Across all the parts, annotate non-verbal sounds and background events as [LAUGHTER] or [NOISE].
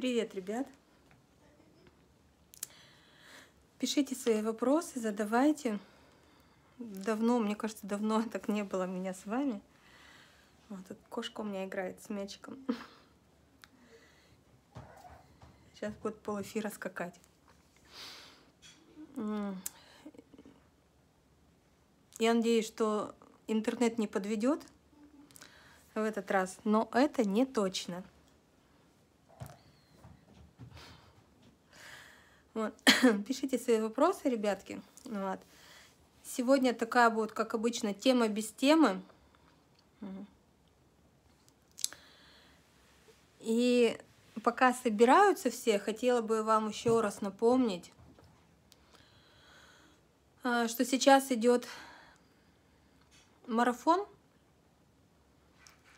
Привет, ребят! Пишите свои вопросы, задавайте. Давно, мне кажется, давно [LAUGHS] так не было меня с вами. Вот тут кошка у меня играет с мячиком. [LAUGHS] Сейчас будет пол эфира скакать. Я надеюсь, что интернет не подведет в этот раз, но это не точно. Вот. [COUGHS] Пишите свои вопросы, ребятки. Вот. Сегодня такая будет, как обычно, тема без темы. И пока собираются все, хотела бы вам еще раз напомнить, э, что сейчас идет марафон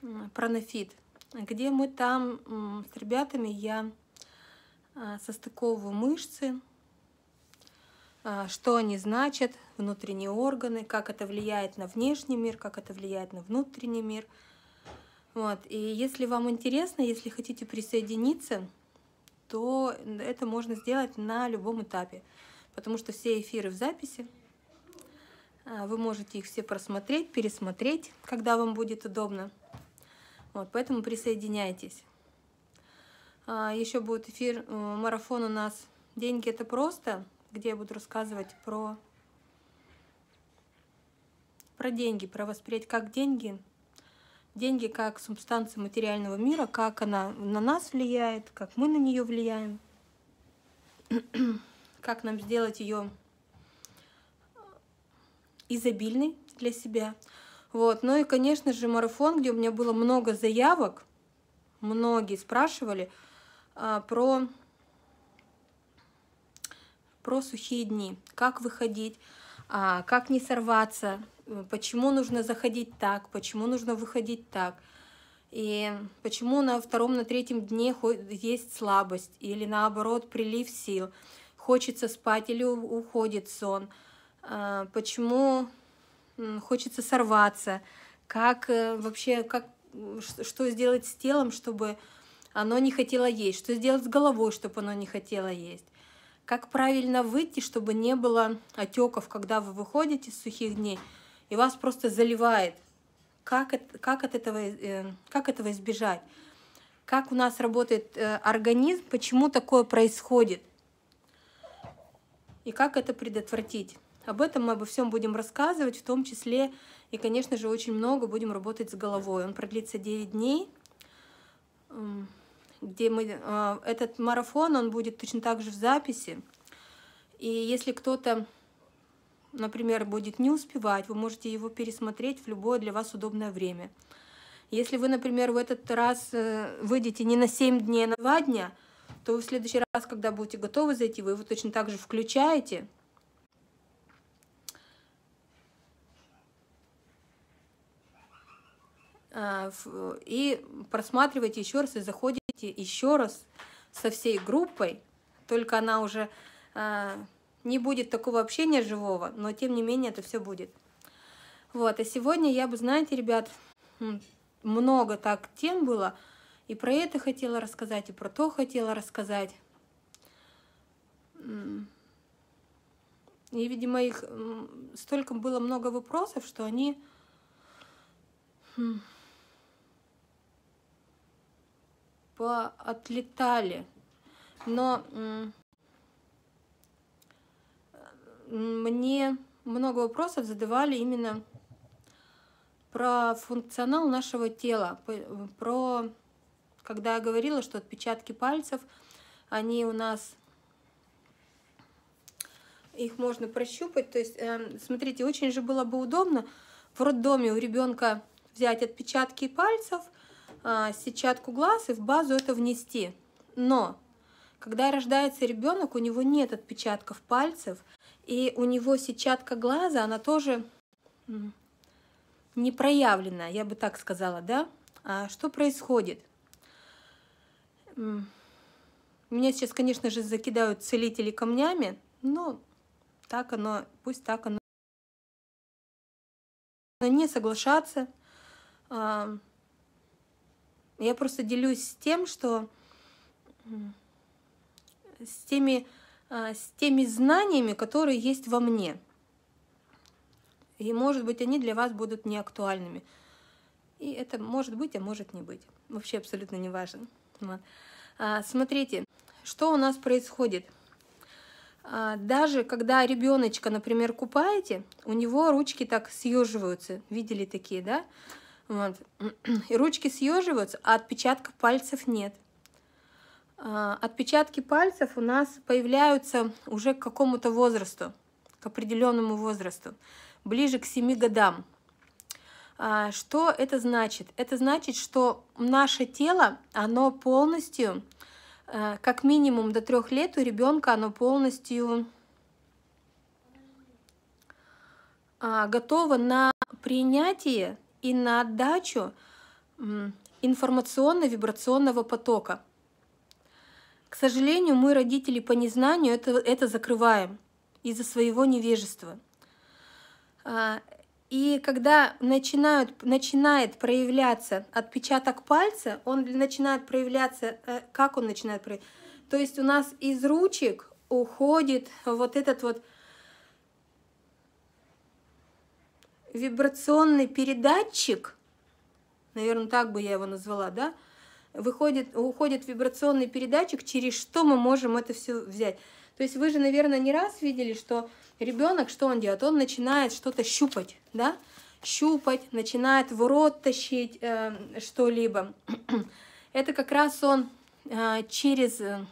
э, про Пронофит, где мы там с ребятами я а, состыковываю мышцы, а, что они значат, внутренние органы, как это влияет на внешний мир, как это влияет на внутренний мир. Вот. И если вам интересно, если хотите присоединиться, то это можно сделать на любом этапе, потому что все эфиры в записи, а, вы можете их все просмотреть, пересмотреть, когда вам будет удобно. Вот, поэтому присоединяйтесь. А, Еще будет эфир, э, марафон у нас «Деньги – это просто», где я буду рассказывать про, про деньги, про восприятие, как деньги, деньги как субстанция материального мира, как она на нас влияет, как мы на нее влияем, [CLEARS THROAT] как нам сделать ее изобильной для себя. Вот. Ну и, конечно же, марафон, где у меня было много заявок, многие спрашивали – а, про, про сухие дни, как выходить, а, как не сорваться, почему нужно заходить так, почему нужно выходить так, и почему на втором, на третьем дне есть слабость или наоборот прилив сил, хочется спать или уходит сон, а, почему хочется сорваться, как э, вообще, как, что сделать с телом, чтобы оно не хотело есть, что сделать с головой, чтобы оно не хотело есть, как правильно выйти, чтобы не было отеков, когда вы выходите с сухих дней, и вас просто заливает. Как, как, от этого, э, как этого избежать? Как у нас работает э, организм, почему такое происходит? И как это предотвратить? Об этом мы обо всем будем рассказывать, в том числе и, конечно же, очень много будем работать с головой. Он продлится 9 дней где мы... А, этот марафон, он будет точно так же в записи. И если кто-то, например, будет не успевать, вы можете его пересмотреть в любое для вас удобное время. Если вы, например, в этот раз э, выйдете не на 7 дней, а на 2 дня, то в следующий раз, когда будете готовы зайти, вы его точно так же включаете. А, и просматриваете еще раз и заходите вместе еще раз со всей группой, только она уже э, не будет такого общения живого, но тем не менее это все будет. Вот, а сегодня я бы, знаете, ребят, много так тем было, и про это хотела рассказать, и про то хотела рассказать. И, видимо, их столько было много вопросов, что они поотлетали. Но мне много вопросов задавали именно про функционал нашего тела, про когда я говорила, что отпечатки пальцев, они у нас их можно прощупать. То есть, эм, смотрите, очень же было бы удобно в роддоме у ребенка взять отпечатки пальцев – а, сетчатку глаз и в базу это внести. Но когда рождается ребенок, у него нет отпечатков пальцев, и у него сетчатка глаза, она тоже не проявлена, я бы так сказала, да? А что происходит? Меня сейчас, конечно же, закидают целители камнями, но так оно, пусть так оно. Не соглашаться, а, я просто делюсь с тем, что с теми, а, с теми знаниями, которые есть во мне. И, может быть, они для вас будут неактуальными. И это может быть, а может не быть. Вообще абсолютно не важно. Вот. А, смотрите, что у нас происходит. А, даже когда ребеночка, например, купаете, у него ручки так съеживаются. Видели такие, да? Вот. [CLEARS THROAT] И ручки съеживаются, а отпечатков пальцев нет. А, отпечатки пальцев у нас появляются уже к какому-то возрасту, к определенному возрасту, ближе к 7 годам. А, что это значит? Это значит, что наше тело, оно полностью, а, как минимум до трех лет у ребенка, оно полностью готово на принятие и на отдачу информационно-вибрационного потока. К сожалению, мы, родители, по незнанию это, это закрываем из-за своего невежества. А, и когда начинают, начинает проявляться отпечаток пальца, он начинает проявляться, э, как он начинает проявляться? То есть у нас из ручек уходит вот этот вот вибрационный передатчик, наверное, так бы я его назвала, да, выходит, уходит вибрационный передатчик, через что мы можем это все взять. То есть вы же, наверное, не раз видели, что ребенок, что он делает? Он начинает что-то щупать, да? Щупать, начинает в рот тащить э, что-либо. [CLEARS THROAT] Это как раз он э, через, э,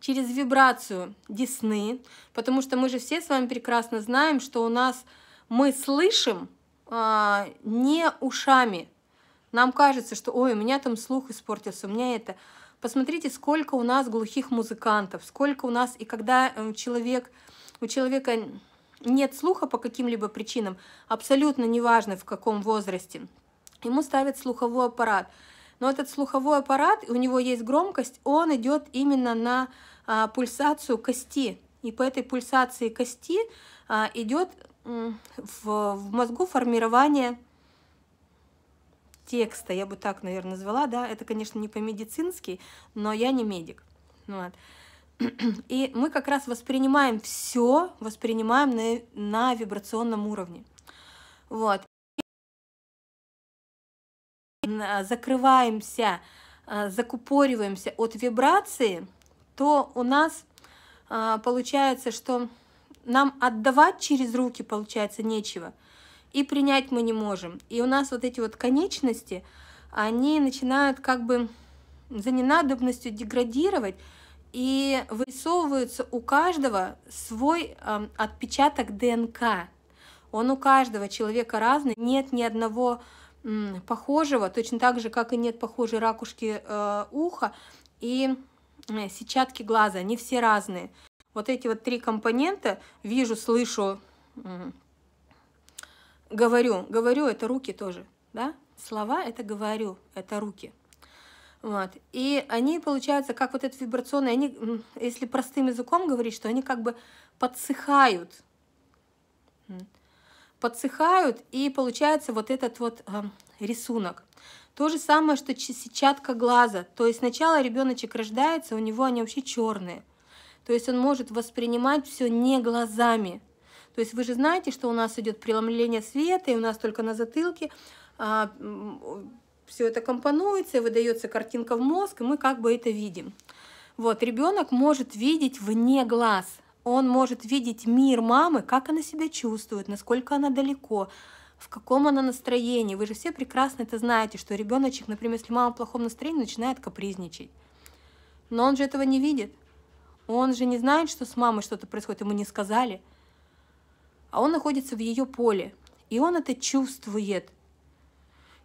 через вибрацию десны, потому что мы же все с вами прекрасно знаем, что у нас мы слышим а, не ушами. Нам кажется, что ой, у меня там слух испортился, у меня это. Посмотрите, сколько у нас глухих музыкантов, сколько у нас, и когда э, человек, у человека нет слуха по каким-либо причинам, абсолютно неважно в каком возрасте, ему ставят слуховой аппарат. Но этот слуховой аппарат, у него есть громкость, он идет именно на а, пульсацию кости. И по этой пульсации кости а, идет в, в мозгу формирование текста, я бы так, наверное, назвала, да, это, конечно, не по-медицински, но я не медик. Ну вот. И мы как раз воспринимаем все, воспринимаем на, на вибрационном уровне. Вот. Закрываемся, а, закупориваемся от вибрации, то у нас а, получается, что нам отдавать через руки, получается, нечего, и принять мы не можем. И у нас вот эти вот конечности, они начинают как бы за ненадобностью деградировать, и вырисовывается у каждого свой э, отпечаток ДНК. Он у каждого человека разный, нет ни одного э, похожего, точно так же, как и нет похожей ракушки э, уха и э, сетчатки глаза, они все разные. Вот эти вот три компонента вижу, слышу, говорю. Говорю – это руки тоже, да? Слова – это говорю, это руки. Вот. И они, получаются как вот этот вибрационный, они, если простым языком говорить, что они как бы подсыхают. Подсыхают, и получается вот этот вот э, рисунок. То же самое, что сетчатка глаза. То есть сначала ребеночек рождается, у него они вообще черные. То есть он может воспринимать все не глазами. То есть вы же знаете, что у нас идет преломление света, и у нас только на затылке а, все это компонуется, выдается картинка в мозг, и мы как бы это видим. Вот, ребенок может видеть вне глаз, он может видеть мир мамы, как она себя чувствует, насколько она далеко, в каком она настроении. Вы же все прекрасно это знаете, что ребеночек, например, если мама в плохом настроении, начинает капризничать. Но он же этого не видит. Он же не знает, что с мамой что-то происходит, ему не сказали. А он находится в ее поле, и он это чувствует.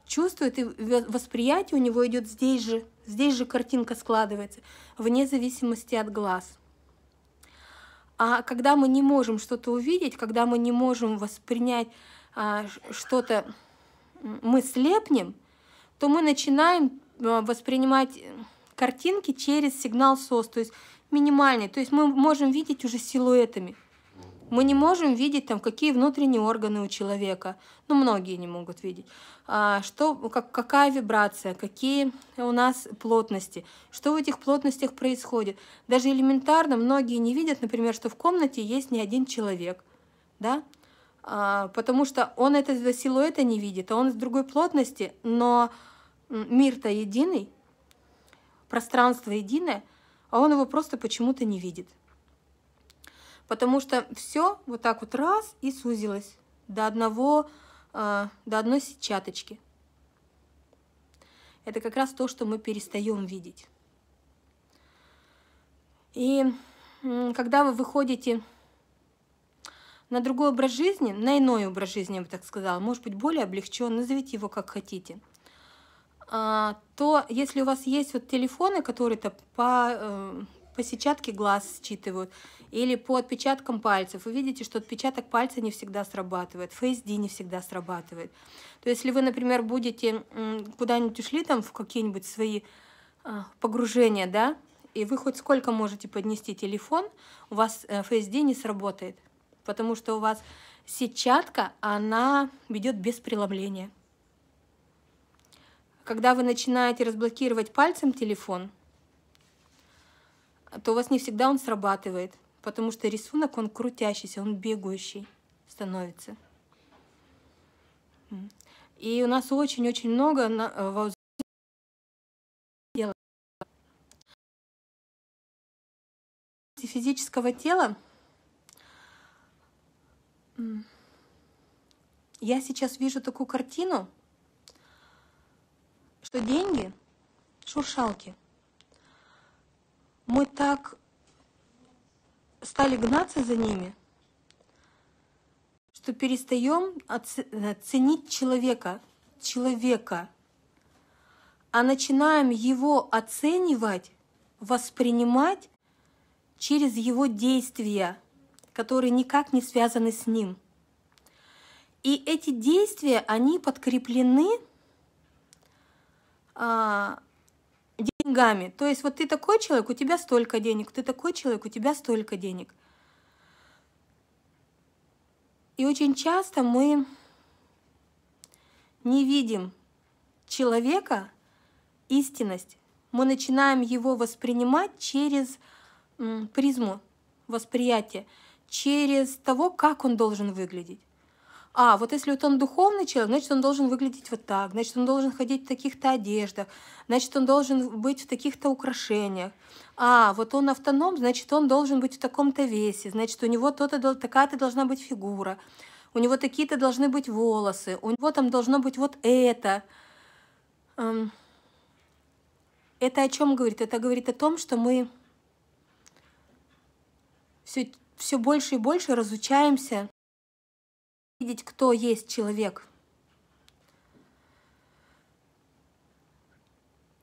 Чувствует, и восприятие у него идет здесь же, здесь же картинка складывается, вне зависимости от глаз. А когда мы не можем что-то увидеть, когда мы не можем воспринять а, что-то, мы слепнем, то мы начинаем а, воспринимать картинки через сигнал СОС, то есть минимальный. То есть мы можем видеть уже силуэтами. Мы не можем видеть, там, какие внутренние органы у человека. Ну, многие не могут видеть. А, что, как, какая вибрация, какие у нас плотности, что в этих плотностях происходит. Даже элементарно многие не видят, например, что в комнате есть не один человек. Да? А, потому что он этого силуэта не видит, а он из другой плотности, но мир-то единый, пространство единое — а он его просто почему-то не видит. Потому что все вот так вот раз и сузилось до одного, э, до одной сетчаточки. Это как раз то, что мы перестаем видеть. И когда вы выходите на другой образ жизни, на иной образ жизни, я бы так сказала, может быть, более облегчен, назовите его как хотите – а, то если у вас есть вот телефоны, которые-то по, эм, по сетчатке глаз считывают, или по отпечаткам пальцев, вы видите, что отпечаток пальца не всегда срабатывает, Face не всегда срабатывает. То если вы, например, будете куда-нибудь ушли там в какие-нибудь свои а, погружения, да, и вы хоть сколько можете поднести телефон, у вас э, Face не сработает, потому что у вас сетчатка, она ведет без преломления когда вы начинаете разблокировать пальцем телефон, то у вас не всегда он срабатывает, потому что рисунок, он крутящийся, он бегающий становится. И у нас очень-очень много на, э, физического тела я сейчас вижу такую картину, что деньги – шуршалки. Мы так стали гнаться за ними, что перестаем э, ценить человека, человека, а начинаем его оценивать, воспринимать через его действия, которые никак не связаны с ним. И эти действия, они подкреплены а, деньгами. То есть вот ты такой человек, у тебя столько денег, ты такой человек, у тебя столько денег. И очень часто мы не видим человека истинность. Мы начинаем его воспринимать через призму восприятия, через того, как он должен выглядеть а, вот если вот он духовный человек, значит, он должен выглядеть вот так, значит, он должен ходить в таких-то одеждах, значит, он должен быть в таких-то украшениях. А, вот он автоном, значит, он должен быть в таком-то весе, значит, у него то-то, такая-то должна быть фигура, у него такие-то должны быть волосы, у него там должно быть вот это. Эм, это о чем говорит? Это говорит о том, что мы все, все больше и больше разучаемся видеть, кто есть человек.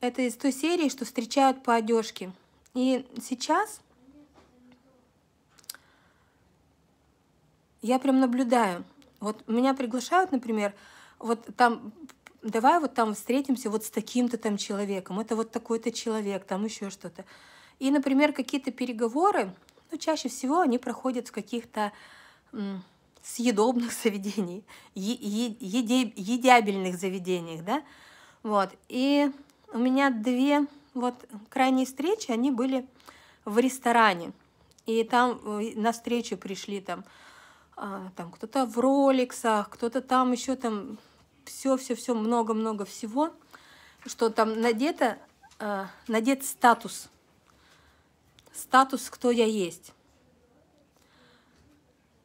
Это из той серии, что встречают по одежке. И сейчас я прям наблюдаю. Вот меня приглашают, например, вот там давай вот там встретимся вот с таким-то там человеком, это вот такой-то человек, там еще что-то. И, например, какие-то переговоры, ну, чаще всего они проходят в каких-то съедобных [LAUGHS] заведений, еде, едябельных заведениях, да, вот, и у меня две вот крайние встречи, они были в ресторане, и там э, на встречу пришли там, а, там кто-то в роликсах, кто-то там еще там все-все-все, много-много всего, что там надето, э, надет статус, статус, кто я есть.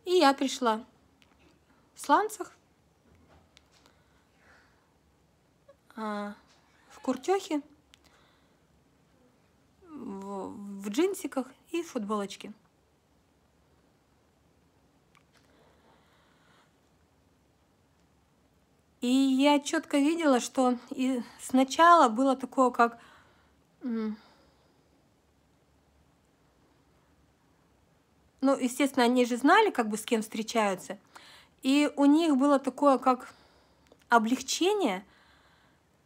И я пришла сланцах, а, в куртехе, в, джинсиках и в футболочке. И я четко видела, что и сначала было такое, как ну, естественно, они же знали, как бы с кем встречаются. И у них было такое, как облегчение,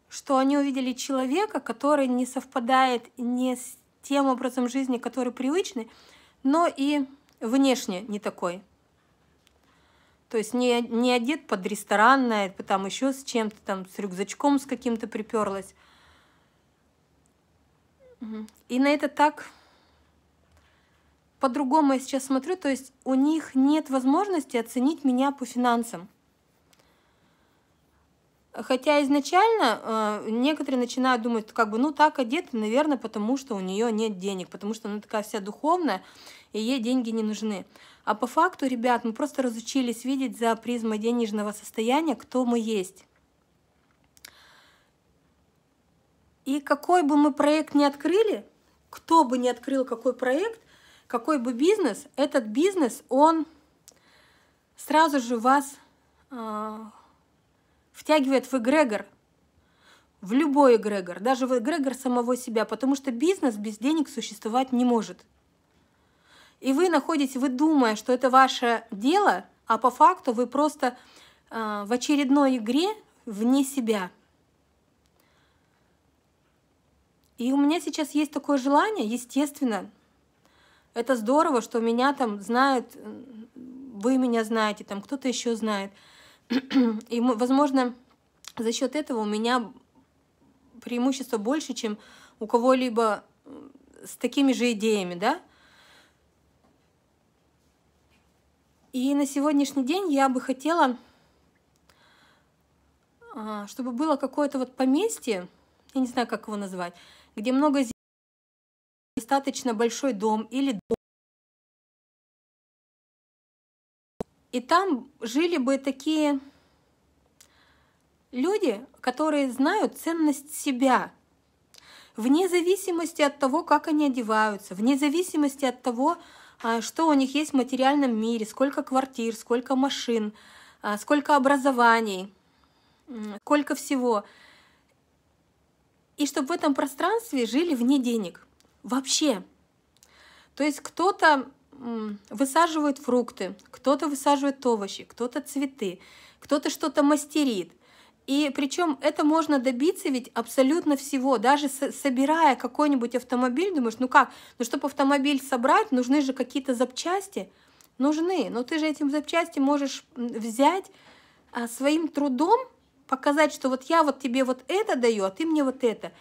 что они увидели человека, который не совпадает не с тем образом жизни, который привычный, но и внешне не такой. То есть не, не одет под ресторанное, там еще с чем-то, там с рюкзачком с каким-то приперлась. И на это так по-другому я сейчас смотрю, то есть у них нет возможности оценить меня по финансам. Хотя изначально э, некоторые начинают думать, как бы, ну так одета, наверное, потому что у нее нет денег, потому что она такая вся духовная, и ей деньги не нужны. А по факту, ребят, мы просто разучились видеть за призмой денежного состояния, кто мы есть. И какой бы мы проект ни открыли, кто бы ни открыл какой проект, какой бы бизнес, этот бизнес, он сразу же вас э, втягивает в эгрегор, в любой эгрегор, даже в эгрегор самого себя, потому что бизнес без денег существовать не может. И вы находите, вы думая, что это ваше дело, а по факту вы просто э, в очередной игре вне себя. И у меня сейчас есть такое желание, естественно, это здорово, что меня там знают, вы меня знаете, там кто-то еще знает. И, возможно, за счет этого у меня преимущество больше, чем у кого-либо э, с такими же идеями, да? И на сегодняшний день я бы хотела, а, чтобы было какое-то вот поместье, я не знаю, как его назвать, где много земли достаточно большой дом или дом, и там жили бы такие люди, которые знают ценность себя, вне зависимости от того, как они одеваются, вне зависимости от того, а, что у них есть в материальном мире, сколько квартир, сколько машин, а, сколько образований, сколько всего. И чтобы в этом пространстве жили вне денег – вообще. То есть кто-то высаживает фрукты, кто-то высаживает овощи, кто-то цветы, кто-то что-то мастерит. И причем это можно добиться ведь абсолютно всего, даже собирая какой-нибудь автомобиль, думаешь, ну как, ну чтобы автомобиль собрать, нужны же какие-то запчасти, нужны, но ты же этим запчасти можешь взять а, своим трудом, показать, что вот я вот тебе вот это даю, а ты мне вот это.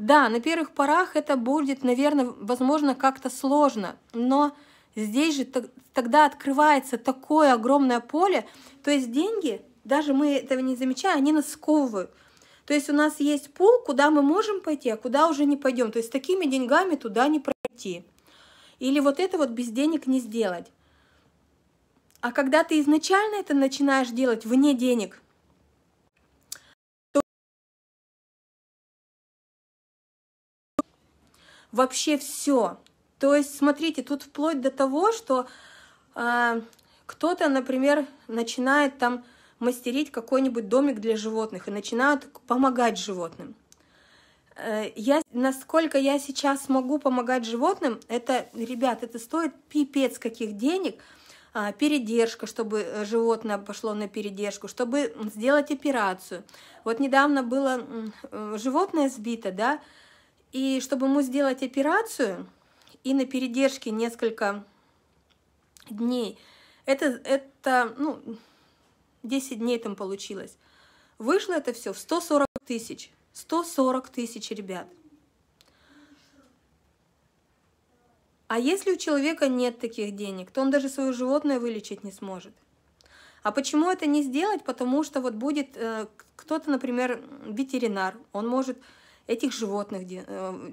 Да, на первых порах это будет, наверное, возможно, как-то сложно, но здесь же тогда открывается такое огромное поле, то есть деньги, даже мы этого не замечаем, они нас сковывают. То есть у нас есть пул, куда мы можем пойти, а куда уже не пойдем. То есть такими деньгами туда не пройти. Или вот это вот без денег не сделать. А когда ты изначально это начинаешь делать вне денег, вообще все. То есть, смотрите, тут вплоть до того, что э, кто-то, например, начинает там мастерить какой-нибудь домик для животных и начинают помогать животным. Э, я, насколько я сейчас могу помогать животным, это, ребят, это стоит пипец каких денег, а, передержка, чтобы э, животное пошло на передержку, чтобы сделать операцию. Вот недавно было э, животное сбито, да, и чтобы ему сделать операцию и на передержке несколько дней, это, это ну, 10 дней там получилось. Вышло это все в 140 тысяч. 140 тысяч, ребят. А если у человека нет таких денег, то он даже свое животное вылечить не сможет. А почему это не сделать? Потому что вот будет э, кто-то, например, ветеринар, он может этих животных, э,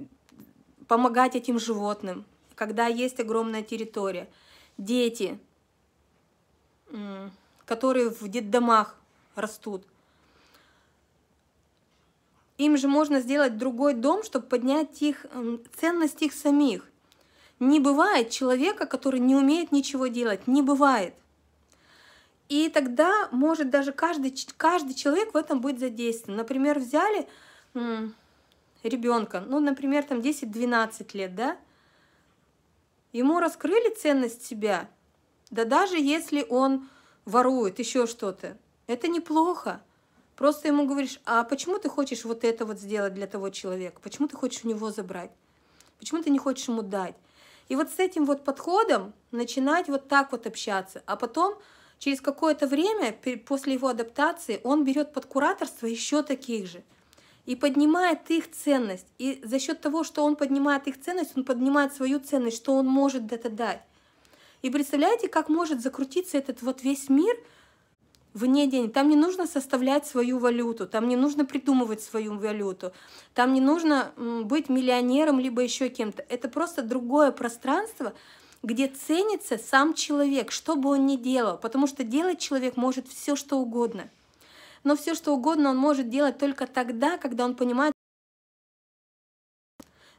помогать этим животным, когда есть огромная территория. Дети, которые в детдомах растут. Им же можно сделать другой дом, чтобы поднять их ценность их самих. Не бывает человека, который не умеет ничего делать. Не бывает. И тогда может даже каждый, каждый человек в этом будет задействован. Например, взяли ребенка, ну, например, там 10-12 лет, да, ему раскрыли ценность себя, да даже если он ворует еще что-то, это неплохо. Просто ему говоришь, а почему ты хочешь вот это вот сделать для того человека? Почему ты хочешь у него забрать? Почему ты не хочешь ему дать? И вот с этим вот подходом начинать вот так вот общаться. А потом через какое-то время, после его адаптации, он берет под кураторство еще таких же – и поднимает их ценность. И за счет того, что он поднимает их ценность, он поднимает свою ценность, что он может это дать. И представляете, как может закрутиться этот вот весь мир вне денег. Там не нужно составлять свою валюту, там не нужно придумывать свою валюту, там не нужно быть миллионером, либо еще кем-то. Это просто другое пространство, где ценится сам человек, что бы он ни делал, потому что делать человек может все, что угодно – но все что угодно он может делать только тогда, когда он понимает,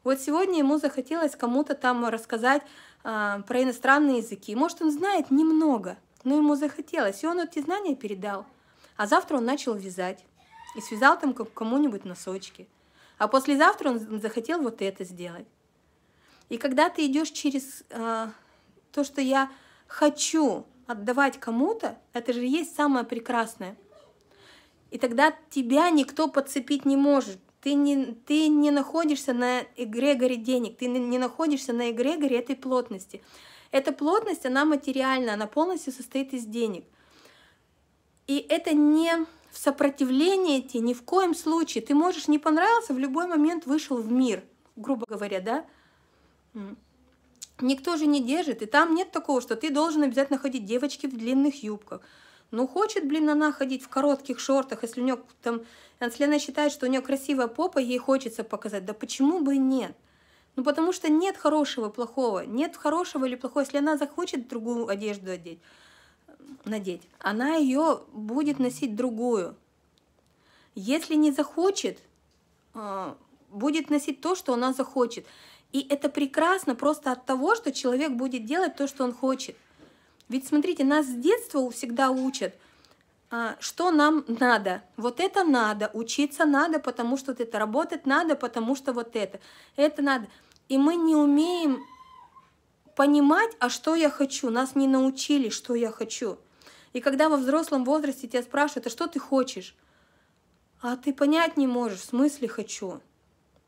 вот сегодня ему захотелось кому-то там рассказать э, про иностранные языки. Может, он знает немного, но ему захотелось, и он эти знания передал. А завтра он начал вязать и связал там кому-нибудь носочки. А послезавтра он захотел вот это сделать. И когда ты идешь через э, то, что я хочу отдавать кому-то, это же есть самое прекрасное – и тогда тебя никто подцепить не может. Ты не, ты не находишься на эгрегоре денег, ты не находишься на эгрегоре этой плотности. Эта плотность, она материальна, она полностью состоит из денег. И это не в сопротивление тебе ни в коем случае. Ты можешь не понравился, в любой момент вышел в мир, грубо говоря, да? Никто же не держит, и там нет такого, что ты должен обязательно ходить девочки в длинных юбках. Ну, хочет, блин, она ходить в коротких шортах, если у нее там... Если она считает, что у нее красивая попа, ей хочется показать. Да почему бы и нет? Ну, потому что нет хорошего, плохого. Нет хорошего или плохого. Если она захочет другую одежду одеть, надеть, она ее будет носить другую. Если не захочет, а, будет носить то, что она захочет. И это прекрасно просто от того, что человек будет делать то, что он хочет. Ведь смотрите, нас с детства всегда учат, а, что нам надо. Вот это надо, учиться надо, потому что вот это, работать надо, потому что вот это, это надо. И мы не умеем понимать, а что я хочу. Нас не научили, что я хочу. И когда во взрослом возрасте тебя спрашивают, а что ты хочешь? А ты понять не можешь, в смысле хочу.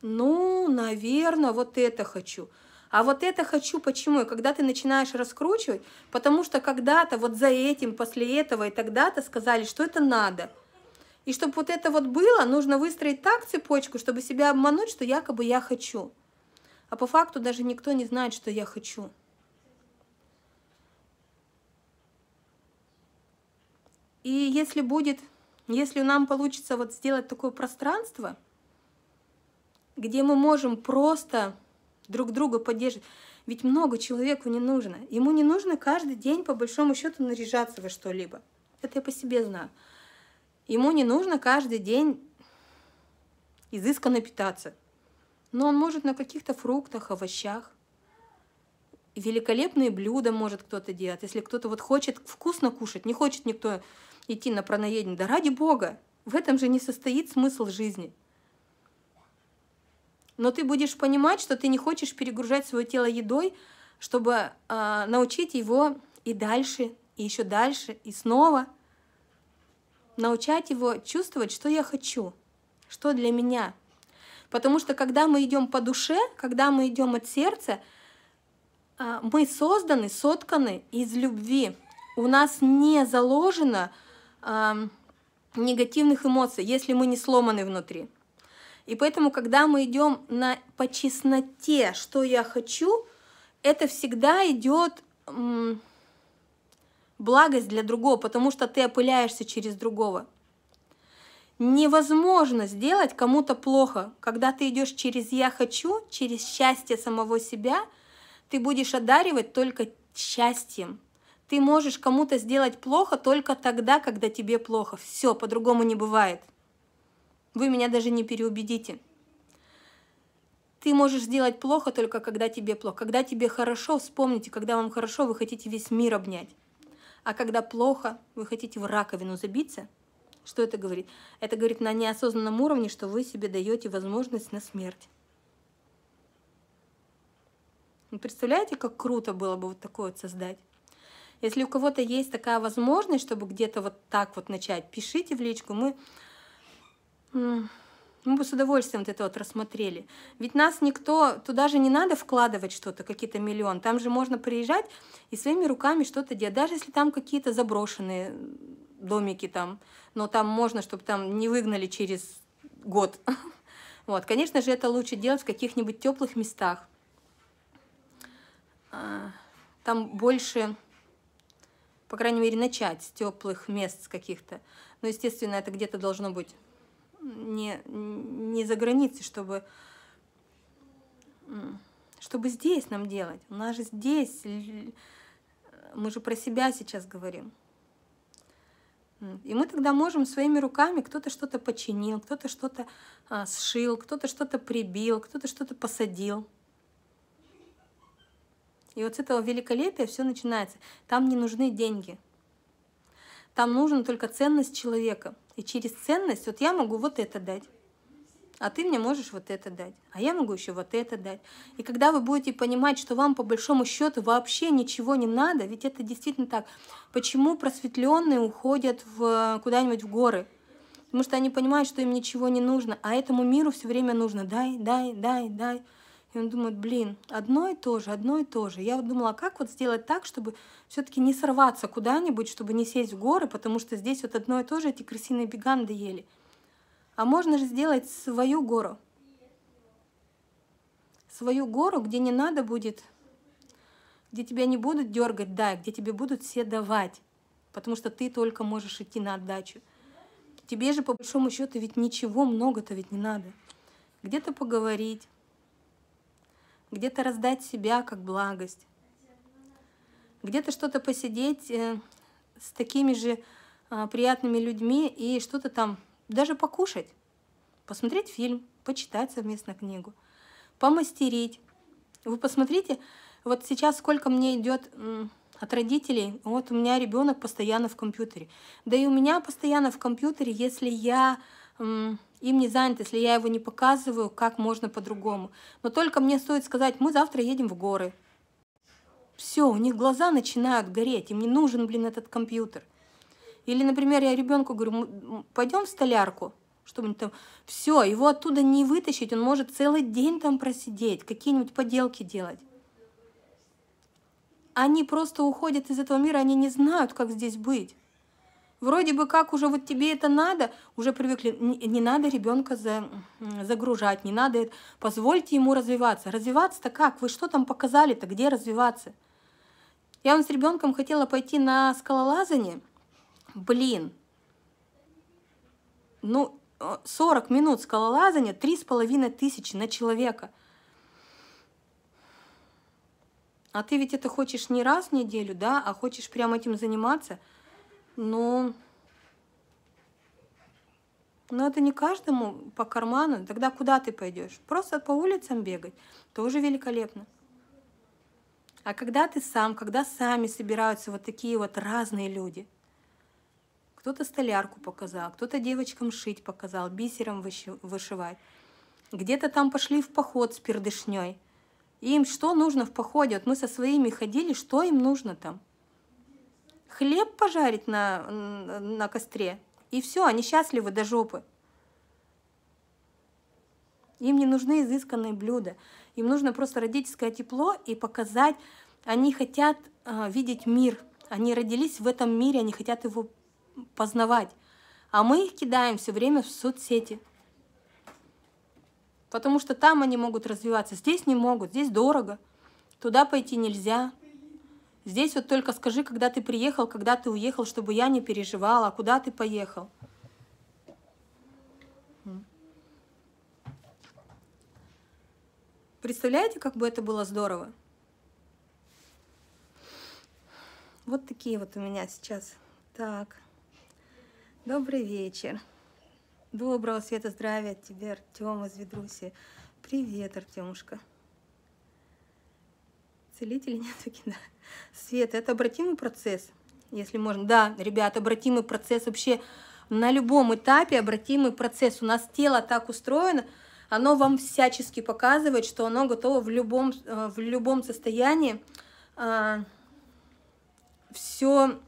Ну, наверное, вот это хочу. А вот это хочу, почему? И когда ты начинаешь раскручивать, потому что когда-то вот за этим, после этого и тогда-то сказали, что это надо. И чтобы вот это вот было, нужно выстроить так цепочку, чтобы себя обмануть, что якобы я хочу. А по факту даже никто не знает, что я хочу. И если будет, если нам получится вот сделать такое пространство, где мы можем просто друг друга поддерживать. Ведь много человеку не нужно. Ему не нужно каждый день, по большому счету, наряжаться во что-либо. Это я по себе знаю. Ему не нужно каждый день изысканно питаться. Но он может на каких-то фруктах, овощах. Великолепные блюда может кто-то делать. Если кто-то вот хочет вкусно кушать, не хочет никто идти на праноедение, да ради бога, в этом же не состоит смысл жизни – но ты будешь понимать, что ты не хочешь перегружать свое тело едой, чтобы э, научить его и дальше, и еще дальше, и снова. Научать его чувствовать, что я хочу, что для меня. Потому что когда мы идем по душе, когда мы идем от сердца, э, мы созданы, сотканы из любви. У нас не заложено э, негативных эмоций, если мы не сломаны внутри. И поэтому, когда мы идем на, по чесноте, что я хочу, это всегда идет благость для другого, потому что ты опыляешься через другого. Невозможно сделать кому-то плохо. Когда ты идешь через «я хочу», через счастье самого себя, ты будешь одаривать только счастьем. Ты можешь кому-то сделать плохо только тогда, когда тебе плохо. Все, по-другому не бывает. Вы меня даже не переубедите. Ты можешь сделать плохо только когда тебе плохо. Когда тебе хорошо, вспомните, когда вам хорошо, вы хотите весь мир обнять. А когда плохо, вы хотите в раковину забиться. Что это говорит? Это говорит на неосознанном уровне, что вы себе даете возможность на смерть. Вы ну, представляете, как круто было бы вот такое вот создать? Если у кого-то есть такая возможность, чтобы где-то вот так вот начать, пишите в личку. Мы мы бы с удовольствием вот это вот рассмотрели. Ведь нас никто, туда же не надо вкладывать что-то, какие-то миллион. Там же можно приезжать и своими руками что-то делать. Даже если там какие-то заброшенные домики там, но там можно, чтобы там не выгнали через год. [LAUGHS] Вот, конечно же, это лучше делать в каких-нибудь теплых местах. А, там больше, по крайней мере, начать с теплых мест каких-то. Но, ну, естественно, это где-то должно быть не, не за границей, чтобы, чтобы здесь нам делать. У нас же здесь, мы же про себя сейчас говорим. И мы тогда можем своими руками, кто-то что-то починил, кто-то что-то а, сшил, кто-то что-то прибил, кто-то что-то посадил. И вот с этого великолепия все начинается. Там не нужны деньги. Там нужна только ценность человека, и через ценность вот я могу вот это дать. А ты мне можешь вот это дать, а я могу еще вот это дать. И когда вы будете понимать, что вам по большому счету вообще ничего не надо, ведь это действительно так. Почему просветленные уходят в, куда-нибудь в горы? Потому что они понимают, что им ничего не нужно, а этому миру все время нужно дай, дай, дай, дай. И он думает, блин, одно и то же, одно и то же. Я вот думала, а как вот сделать так, чтобы все-таки не сорваться куда-нибудь, чтобы не сесть в горы, потому что здесь вот одно и то же эти крысиные беганды ели. А можно же сделать свою гору. Свою гору, где не надо будет, где тебя не будут дергать, да, где тебе будут все давать, потому что ты только можешь идти на отдачу. Тебе же по большому счету ведь ничего много-то ведь не надо. Где-то поговорить, где-то раздать себя как благость, где-то что-то посидеть э, с такими же а, приятными людьми и что-то там даже покушать, посмотреть фильм, почитать совместно книгу, помастерить. Вы посмотрите, вот сейчас сколько мне идет от родителей, вот у меня ребенок постоянно в компьютере. Да и у меня постоянно в компьютере, если я им не занят, если я его не показываю, как можно по-другому. Но только мне стоит сказать, мы завтра едем в горы. Все, у них глаза начинают гореть, им не нужен, блин, этот компьютер. Или, например, я ребенку говорю, пойдем в столярку, чтобы нибудь там. Все, его оттуда не вытащить, он может целый день там просидеть, какие-нибудь поделки делать. Они просто уходят из этого мира, они не знают, как здесь быть. Вроде бы как уже вот тебе это надо, уже привыкли, не, не надо ребенка за, загружать, не надо, это позвольте ему развиваться. Развиваться-то как? Вы что там показали-то, где развиваться? Я вон с ребенком хотела пойти на скалолазание. Блин, ну, 40 э, минут скалолазания, три с половиной тысячи на человека. А ты ведь это хочешь не раз в неделю, да, а хочешь прямо этим заниматься – ну, Но ну, это не каждому по карману. Тогда куда ты пойдешь? Просто по улицам бегать. Тоже великолепно. А когда ты сам, когда сами собираются вот такие вот разные люди, кто-то столярку показал, кто-то девочкам шить показал, бисером вышивать. Где-то там пошли в поход с пердышней. Им что нужно в походе? Вот мы со своими ходили, что им нужно там? хлеб пожарить на, на костре, и все, они счастливы до жопы. Им не нужны изысканные блюда. Им нужно просто родительское тепло и показать. Они хотят э, видеть мир. Они родились в этом мире, они хотят его познавать. А мы их кидаем все время в соцсети. Потому что там они могут развиваться, здесь не могут, здесь дорого. Туда пойти нельзя, Здесь вот только скажи, когда ты приехал, когда ты уехал, чтобы я не переживала, а куда ты поехал. Представляете, как бы это было здорово? Вот такие вот у меня сейчас. Так. Добрый вечер. Доброго света здравия тебе, Артем из Ведруси. Привет, Артемушка целителя [LAUGHS] не выкидаю. Свет, это обратимый процесс, если можно. Да, ребят, обратимый процесс вообще на любом этапе обратимый процесс. У нас тело так устроено, оно вам всячески показывает, что оно готово в любом, э, в любом состоянии все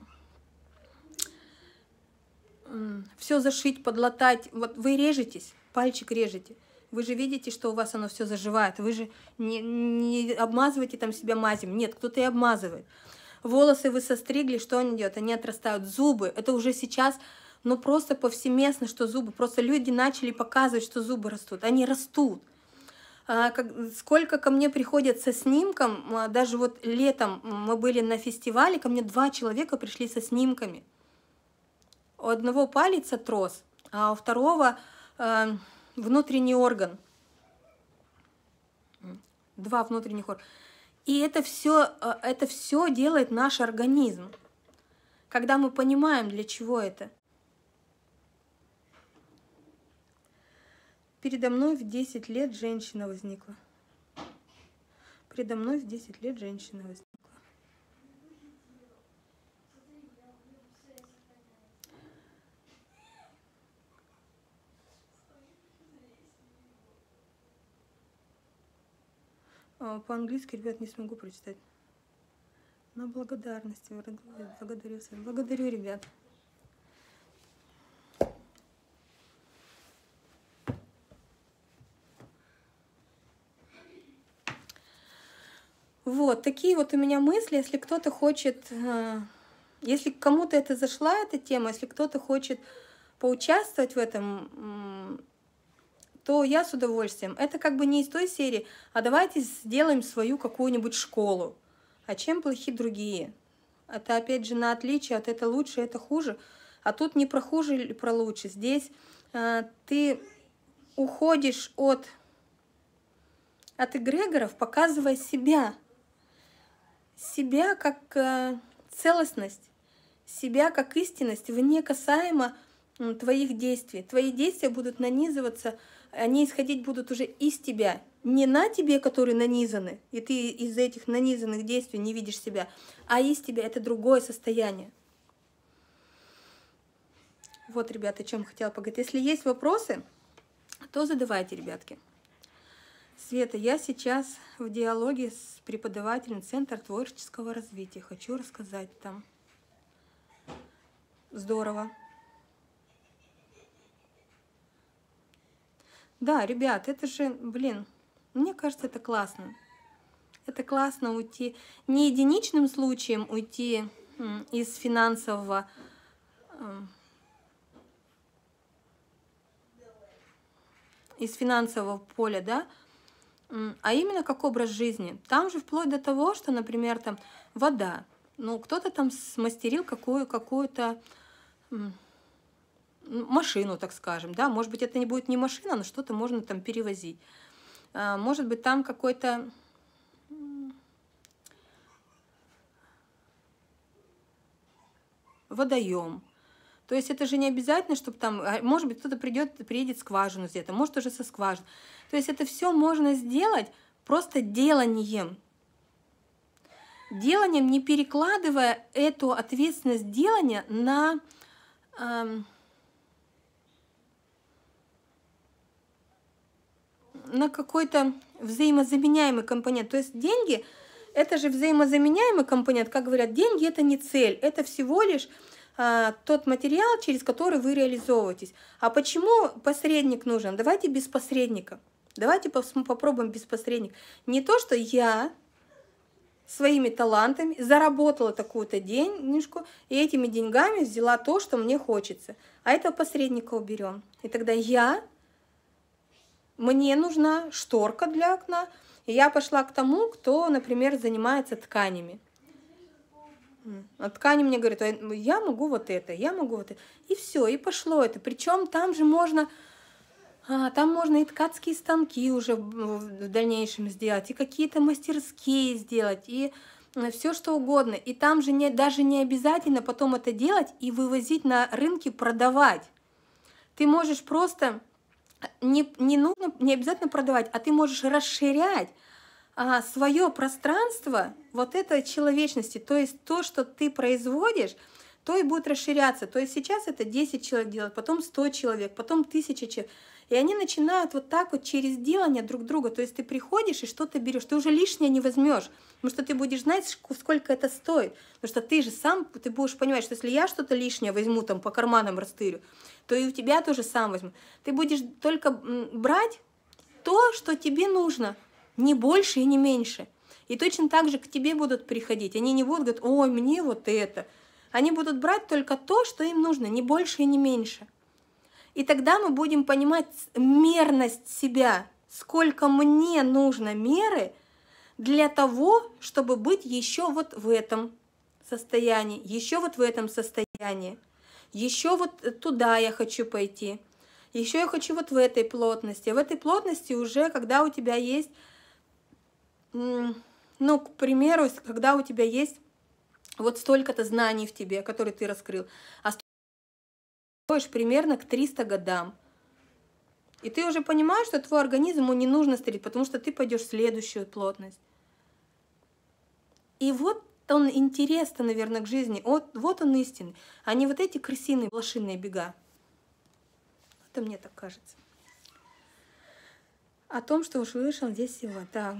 а, все зашить, подлатать. Вот вы режетесь, пальчик режете. Вы же видите, что у вас оно все заживает. Вы же не, не обмазываете там себя мазем. Нет, кто-то и обмазывает. Волосы вы состригли, что они делают? Они отрастают. Зубы. Это уже сейчас, ну просто повсеместно, что зубы. Просто люди начали показывать, что зубы растут. Они растут. А, сколько ко мне приходят со снимком, а, даже вот летом мы были на фестивале, ко мне два человека пришли со снимками. У одного палец отрос, а у второго а, внутренний орган. Два внутренних органа. И это все, э, это все делает наш организм. Когда мы понимаем, для чего это. Передо мной в 10 лет женщина возникла. Передо мной в 10 лет женщина возникла. А, по-английски, ребят, не смогу прочитать. На благодарности Благодарю, благодарю, ребят. Вот, такие вот у меня мысли. Если кто-то хочет, э, если кому-то это зашла, эта тема, если кто-то хочет поучаствовать в этом, то я с удовольствием. Это как бы не из той серии, а давайте сделаем свою какую-нибудь школу. А чем плохи другие? Это опять же на отличие от это лучше, это хуже. А тут не про хуже или про лучше. Здесь э, ты уходишь от, от эгрегоров, показывая себя. Себя как э, целостность, себя как истинность, вне касаемо твоих действий. Твои действия будут нанизываться они исходить будут уже из тебя, не на тебе, которые нанизаны, и ты из за этих нанизанных действий не видишь себя, а из тебя это другое состояние. Вот, ребята, о чем хотела поговорить. Если есть вопросы, то задавайте, ребятки. Света, я сейчас в диалоге с преподавателем Центра творческого развития. Хочу рассказать там. Здорово. Да, ребят, это же, блин, мне кажется, это классно. Это классно уйти, не единичным случаем уйти из финансового эм, из финансового поля, да, а именно как образ жизни. Там же вплоть до того, что, например, там вода. Ну, кто-то там смастерил какую-то какую, какую машину, так скажем, да, может быть, это не будет не машина, но что-то можно там перевозить. А, может быть, там какой-то водоем. То есть это же не обязательно, чтобы там, а, может быть, кто-то придет, приедет скважину где-то, а может уже со скважин. То есть это все можно сделать просто деланием. Деланием, не перекладывая эту ответственность делания на эм, на какой-то взаимозаменяемый компонент. То есть деньги – это же взаимозаменяемый компонент. Как говорят, деньги – это не цель, это всего лишь а, тот материал, через который вы реализовываетесь. А почему посредник нужен? Давайте без посредника. Давайте попробуем без посредника. Не то, что я своими талантами заработала такую-то денежку, и этими деньгами взяла то, что мне хочется. А этого посредника уберем. И тогда я мне нужна шторка для окна, и я пошла к тому, кто, например, занимается тканями. А ткани мне говорят, ну, я могу вот это, я могу вот это. И все, и пошло это. Причем там же можно, а, там можно и ткацкие станки уже в дальнейшем сделать, и какие-то мастерские сделать, и э, все что угодно. И там же не, даже не обязательно потом это делать и вывозить на рынки, продавать. Ты можешь просто не, не нужно, не обязательно продавать, а ты можешь расширять а, свое пространство вот этой человечности, то есть то, что ты производишь, то и будет расширяться. То есть сейчас это 10 человек делают, потом 100 человек, потом 1000 человек. И они начинают вот так вот через делание друг друга. То есть ты приходишь и что-то берешь. Ты уже лишнее не возьмешь. Потому что ты будешь знать, сколько это стоит. Потому что ты же сам, ты будешь понимать, что если я что-то лишнее возьму, там по карманам растырю, то и у тебя тоже сам возьму. Ты будешь только брать то, что тебе нужно. Не больше и не меньше. И точно так же к тебе будут приходить. Они не будут говорить, ой, мне вот это. Они будут брать только то, что им нужно, не больше и не меньше. И тогда мы будем понимать мерность себя, сколько мне нужно меры для того, чтобы быть еще вот в этом состоянии, еще вот в этом состоянии, еще вот э, туда я хочу пойти, еще я хочу вот в этой плотности. В этой плотности уже, когда у тебя есть, ну, к примеру, когда у тебя есть вот столько-то знаний в тебе, которые ты раскрыл, а примерно к 300 годам. И ты уже понимаешь, что твой организм ему не нужно стареть, потому что ты пойдешь в следующую плотность. И вот он интерес наверное, к жизни. Вот, вот он истинный, а не вот эти крысиные лошиные бега. Это мне так кажется. О том, что уж вышел здесь его. Так.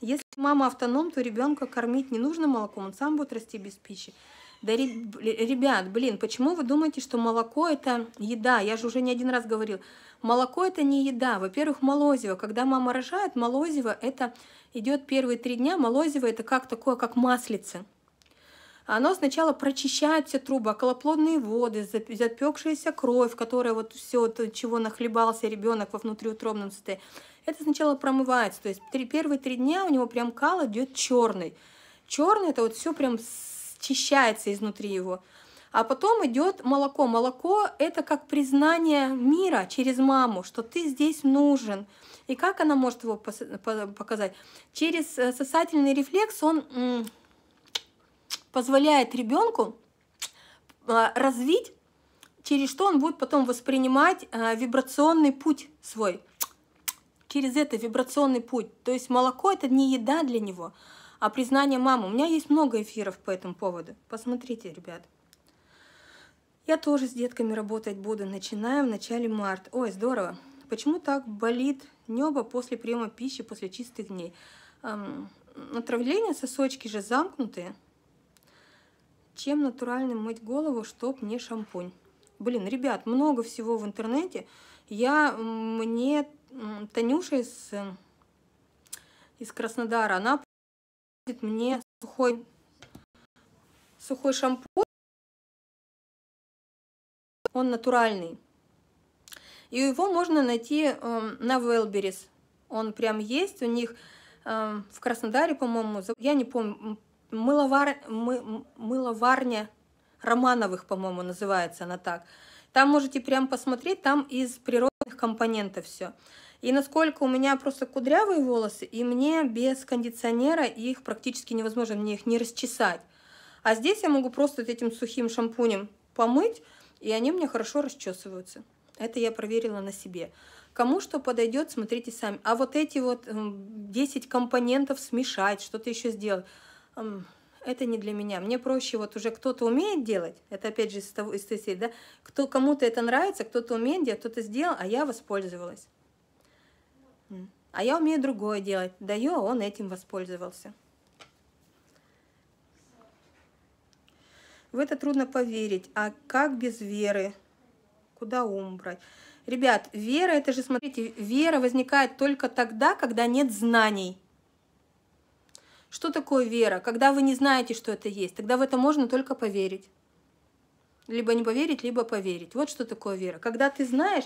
Если мама автоном, то ребенка кормить не нужно молоком, он сам будет расти без пищи. Да, ребят, блин, почему вы думаете, что молоко – это еда? Я же уже не один раз говорил. Молоко – это не еда. Во-первых, молозиво. Когда мама рожает, молозиво – это идет первые три дня. Молозиво – это как такое, как маслица. Оно сначала прочищает все трубы, околоплодные воды, запекшаяся кровь, которая вот все, то, чего нахлебался ребенок во внутриутробном состоянии. Это сначала промывается. То есть три, первые три дня у него прям кал идет черный. Черный это вот все прям счищается изнутри его. А потом идет молоко. Молоко – это как признание мира через маму, что ты здесь нужен. И как она может его показать? Через э, сосательный рефлекс он позволяет ребенку а, развить, через что он будет потом воспринимать а, вибрационный путь свой. Через это вибрационный путь. То есть молоко – это не еда для него – а признание мамы, у меня есть много эфиров по этому поводу. Посмотрите, ребят. Я тоже с детками работать буду, начиная в начале марта. Ой, здорово. Почему так болит небо после приема пищи, после чистых дней? Эм, отравление, сосочки же замкнутые. Чем натурально мыть голову, чтоб не шампунь? Блин, ребят, много всего в интернете. Я, мне, Танюша из, э, из Краснодара, она мне сухой, сухой шампунь. Он натуральный. И его можно найти э, на Велберис. Он прям есть у них э, в Краснодаре, по-моему, я не помню, мыловар, мы, мыловарня Романовых, по-моему, называется она так. Там можете прям посмотреть, там из природных компонентов все. И насколько у меня просто кудрявые волосы, и мне без кондиционера их практически невозможно, мне их не расчесать. А здесь я могу просто этим сухим шампунем помыть, и они мне хорошо расчесываются. Это я проверила на себе. Кому что подойдет, смотрите сами. А вот эти вот 10 эм, компонентов смешать, что-то еще сделать, эм, это не для меня. Мне проще, вот уже кто-то умеет делать, это опять же из, того, из той серии, да, кто, кому-то это нравится, кто-то умеет делать, кто-то сделал, а я воспользовалась. А я умею другое делать. даю, Йо, он этим воспользовался. В это трудно поверить. А как без веры? Куда ум брать? Ребят, вера, это же, смотрите, вера возникает только тогда, когда нет знаний. Что такое вера? Когда вы не знаете, что это есть, тогда в это можно только поверить. Либо не поверить, либо поверить. Вот что такое вера. Когда ты знаешь,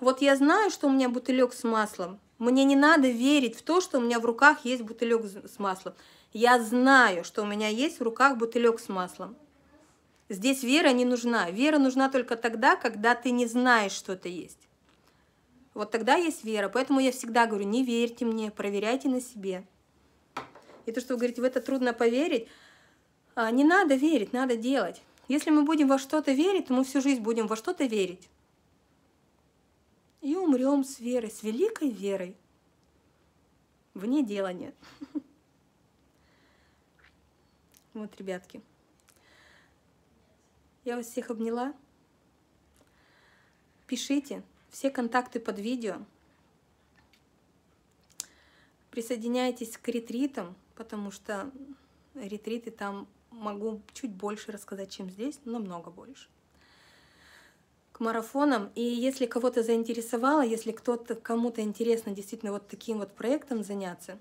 вот я знаю, что у меня бутылек с маслом, мне не надо верить в то, что у меня в руках есть бутылек с маслом. Я знаю, что у меня есть в руках бутылек с маслом. Здесь вера не нужна. Вера нужна только тогда, когда ты не знаешь, что это есть. Вот тогда есть вера. Поэтому я всегда говорю, не верьте мне, проверяйте на себе. И то, что вы говорите, в это трудно поверить, а, не надо верить, надо делать. Если мы будем во что-то верить, то мы всю жизнь будем во что-то верить и умрем с верой, с великой верой. Вне дела нет. [LAUGHS] Вот, ребятки. Я вас всех обняла. Пишите. Все контакты под видео. Присоединяйтесь к ретритам, потому что ретриты там могу чуть больше рассказать, чем здесь, намного больше к марафонам. И если кого-то заинтересовало, если кто-то кому-то интересно действительно вот таким вот проектом заняться,